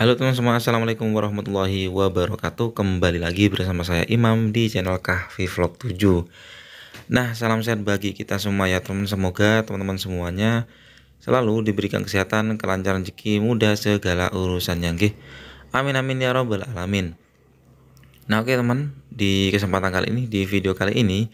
Halo teman semua, Assalamualaikum warahmatullahi wabarakatuh Kembali lagi bersama saya Imam di channel Kahfi Vlog 7 Nah, salam sehat bagi kita semua ya teman Semoga teman-teman semuanya selalu diberikan kesehatan, kelancaran rezeki, mudah segala urusan yang Gih. Amin amin ya robbal alamin Nah oke teman, di kesempatan kali ini, di video kali ini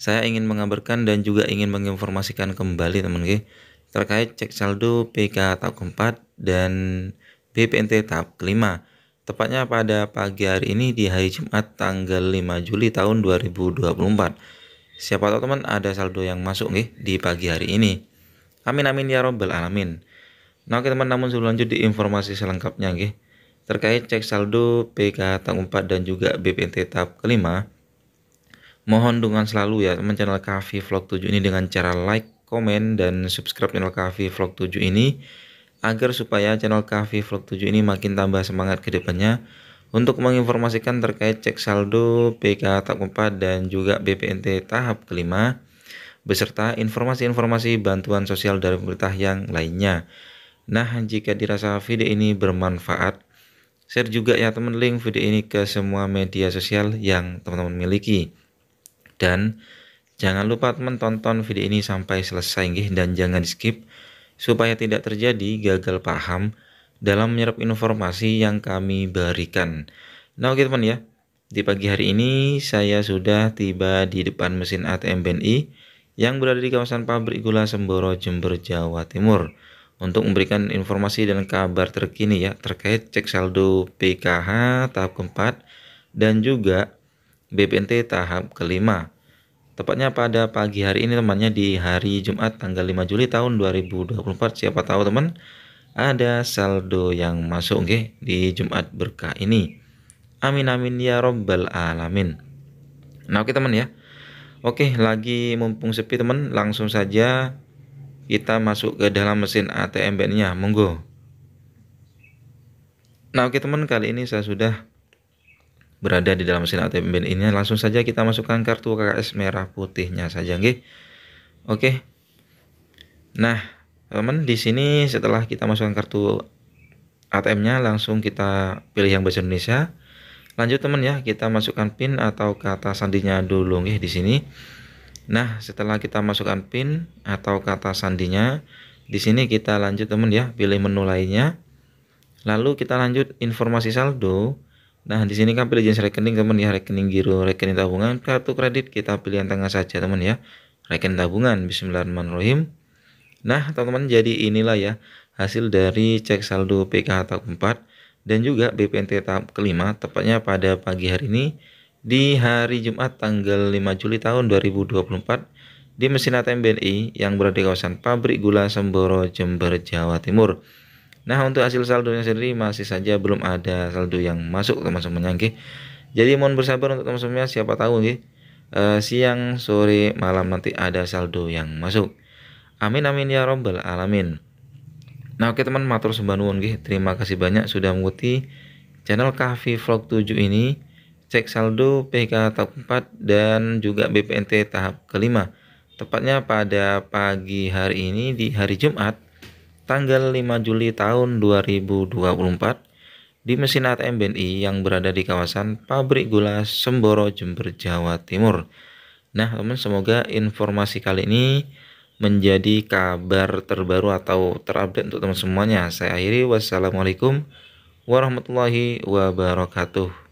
Saya ingin mengabarkan dan juga ingin menginformasikan kembali teman teman Terkait cek saldo PK tahap keempat dan BPNT tahap kelima, tepatnya pada pagi hari ini di hari Jumat tanggal 5 Juli tahun 2024. Siapa tahu teman ada saldo yang masuk nih di pagi hari ini. Amin amin ya robbal alamin. Nah oke teman namun sebelum lanjut di informasi selengkapnya nih terkait cek saldo PK tahap 4 dan juga BPNT tahap kelima. Mohon dukungan selalu ya teman channel Kavi Vlog 7 ini dengan cara like, komen, dan subscribe channel Kavi Vlog 7 ini agar supaya channel Kavi Vlog 7 ini makin tambah semangat ke depannya untuk menginformasikan terkait cek saldo PK tahap keempat dan juga BPNT tahap kelima beserta informasi-informasi bantuan sosial dari pemerintah yang lainnya. Nah, jika dirasa video ini bermanfaat, share juga ya teman link video ini ke semua media sosial yang teman-teman miliki. Dan jangan lupa teman tonton video ini sampai selesai guys dan jangan di skip supaya tidak terjadi gagal paham dalam menyerap informasi yang kami berikan. Nah, oke teman ya. Di pagi hari ini saya sudah tiba di depan mesin ATM BNI yang berada di kawasan pabrik gula Semboro Jember Jawa Timur untuk memberikan informasi dan kabar terkini ya terkait cek saldo PKH tahap keempat dan juga BPNT tahap kelima. Tepatnya pada pagi hari ini temannya di hari Jumat tanggal 5 Juli tahun 2024. Siapa tahu teman ada saldo yang masuk okay, di Jumat berkah ini. Amin amin ya robbal alamin. Nah oke okay, teman ya. Oke okay, lagi mumpung sepi teman langsung saja kita masuk ke dalam mesin ATM BN-nya. Monggo. Nah oke teman kali ini saya sudah berada di dalam mesin ATM BNI ini langsung saja kita masukkan kartu KKS merah putihnya saja oke Oke. Nah, teman di sini setelah kita masukkan kartu ATM-nya langsung kita pilih yang bahasa Indonesia. Lanjut teman ya, kita masukkan PIN atau kata sandinya dulu oke? di sini. Nah, setelah kita masukkan PIN atau kata sandinya, di sini kita lanjut teman ya, pilih menu lainnya. Lalu kita lanjut informasi saldo. Nah, di sini kan pilih jenis rekening teman ya, rekening giro, rekening tabungan, kartu kredit, kita pilih yang tengah saja teman ya. Rekening tabungan, bismillahirrahmanirrahim. Nah, teman-teman jadi inilah ya hasil dari cek saldo PKH tahap 4 dan juga BPNT tahap kelima tepatnya pada pagi hari ini di hari Jumat tanggal 5 Juli tahun 2024 di mesin ATM BNI yang berada di kawasan pabrik gula Semboro Jember Jawa Timur. Nah, untuk hasil saldonya sendiri masih saja belum ada saldo yang masuk teman-teman yang Jadi mohon bersabar untuk teman temannya siapa tahu nggih uh, siang, sore, malam nanti ada saldo yang masuk. Amin amin ya rombel alamin. Nah, oke teman matur sembah Terima kasih banyak sudah mengikuti channel Kahfi Vlog 7 ini. Cek saldo PK tahap 4 dan juga BPNT tahap kelima. Tepatnya pada pagi hari ini di hari Jumat tanggal 5 Juli tahun 2024 di mesin ATM BNI yang berada di kawasan pabrik gula Semboro Jember Jawa Timur. Nah, teman semoga informasi kali ini menjadi kabar terbaru atau terupdate untuk teman semuanya. Saya akhiri wassalamualaikum warahmatullahi wabarakatuh.